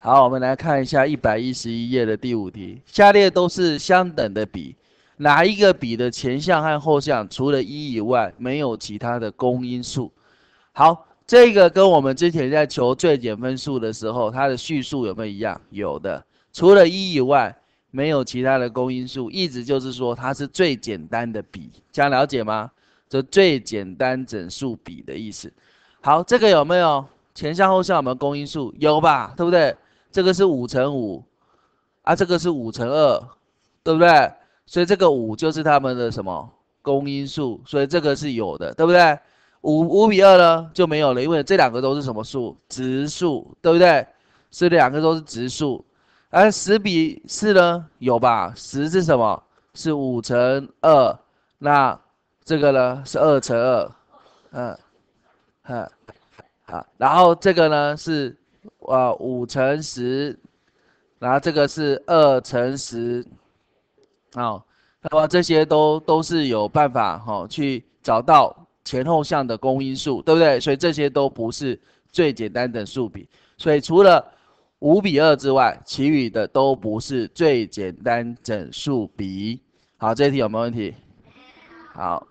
好，我们来看一下一百一十一页的第五题。下列都是相等的比，哪一个比的前项和后项除了一以外没有其他的公因数？好，这个跟我们之前在求最简分数的时候，它的叙述有没有一样？有的，除了一以外没有其他的公因数，意思就是说它是最简单的比，这样了解吗？这最简单整数比的意思。好，这个有没有前项后项有没有公因数？有吧，对不对？这个是五乘五啊，这个是五乘二，对不对？所以这个五就是它们的什么公因数，所以这个是有的，对不对？五五比二呢就没有了，因为这两个都是什么数？值数，对不对？是两个都是值数。而十比四呢有吧？十是什么？是五乘二，那这个呢是二乘二，嗯嗯好，然后这个呢是。啊，五乘十，然后这个是二乘十，哦，那么这些都都是有办法哈去找到前后项的公因数，对不对？所以这些都不是最简单的数比，所以除了五比二之外，其余的都不是最简单整数比。好，这一题有没有问题？好。